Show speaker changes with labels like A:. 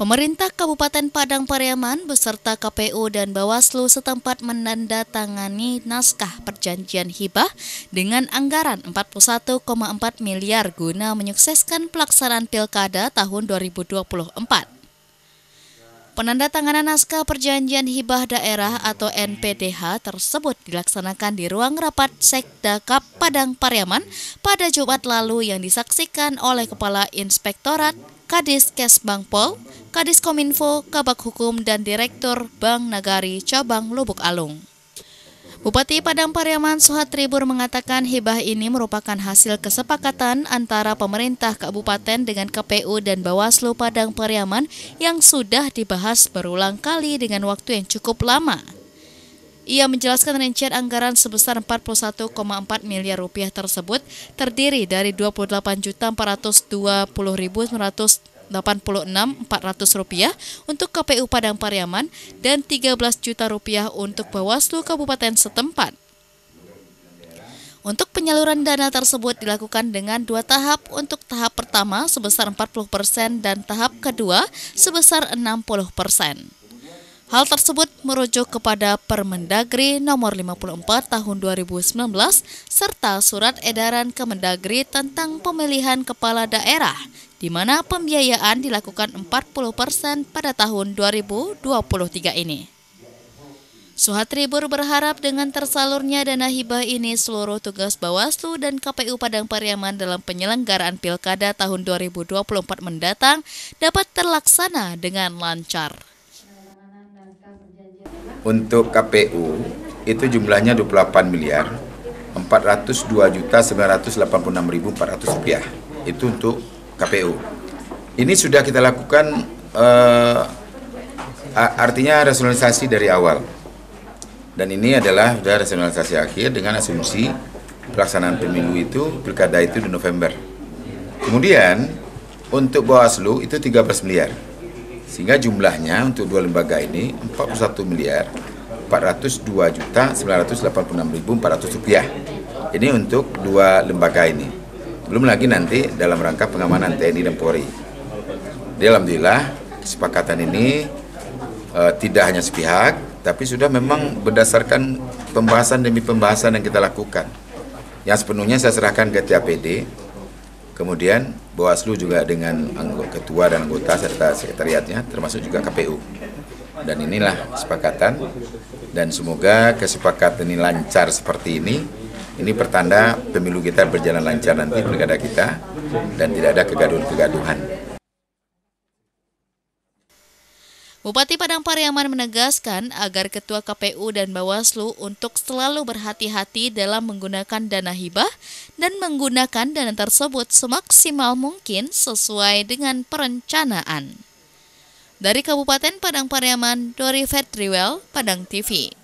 A: Pemerintah Kabupaten Padang Pariaman beserta KPU dan Bawaslu setempat menandatangani naskah perjanjian hibah dengan anggaran 41,4 miliar guna menyukseskan pelaksanaan Pilkada tahun 2024. Penandatanganan naskah perjanjian hibah daerah atau NPDH tersebut dilaksanakan di ruang rapat Sekda Kap Padang Pariaman pada Jumat lalu yang disaksikan oleh Kepala Inspektorat Kadis Kesbang Pol, Kadis Kominfo, Kabak Hukum dan Direktur Bank Nagari Cabang Lubuk Alung. Bupati Padang Pariaman Suhat Tribur mengatakan hibah ini merupakan hasil kesepakatan antara pemerintah kabupaten dengan KPU dan Bawaslu Padang Pariaman yang sudah dibahas berulang kali dengan waktu yang cukup lama. Ia menjelaskan rincian anggaran sebesar 41,4 miliar rupiah tersebut terdiri dari 28.420.900 86.400 rupiah untuk KPU Padang Pariaman dan 13 juta rupiah untuk Bawaslu Kabupaten setempat. Untuk penyaluran dana tersebut dilakukan dengan dua tahap untuk tahap pertama sebesar 40% dan tahap kedua sebesar 60%. Hal tersebut merujuk kepada Permendagri Nomor 54 Tahun 2019 serta Surat Edaran Kemendagri tentang pemilihan kepala daerah di mana pembiayaan dilakukan 40% pada tahun 2023 ini. Suhatribur berharap dengan tersalurnya dana hibah ini seluruh tugas Bawaslu dan KPU Padang Pariaman dalam penyelenggaraan Pilkada tahun 2024 mendatang dapat terlaksana dengan lancar.
B: Untuk KPU itu jumlahnya 28 miliar 402 juta 986.400 rupiah itu untuk KPU. Ini sudah kita lakukan uh, artinya rasionalisasi dari awal. Dan ini adalah sudah rasionalisasi akhir dengan asumsi pelaksanaan pemilu itu pilkada itu di November. Kemudian untuk Bawaslu itu 13 miliar. Sehingga jumlahnya untuk dua lembaga ini 41 miliar 402 juta 986.400 rupiah. Ini untuk dua lembaga ini. Belum lagi nanti dalam rangka pengamanan TNI dan Polri. Jadi alhamdulillah kesepakatan ini e, tidak hanya sepihak, tapi sudah memang berdasarkan pembahasan demi pembahasan yang kita lakukan. Yang sepenuhnya saya serahkan ke TAPD Kemudian Bawaslu juga dengan anggota ketua dan anggota serta sekretariatnya termasuk juga KPU. Dan inilah kesepakatan dan semoga kesepakatan ini lancar seperti ini. Ini pertanda pemilu kita berjalan lancar nanti pilkada kita dan tidak ada kegaduhan-kegaduhan.
A: Bupati Padang Pariaman menegaskan agar Ketua KPU dan Bawaslu untuk selalu berhati-hati dalam menggunakan dana hibah dan menggunakan dana tersebut semaksimal mungkin sesuai dengan perencanaan. Dari Kabupaten Padang Pariaman, Dori Fetriwel, Padang TV.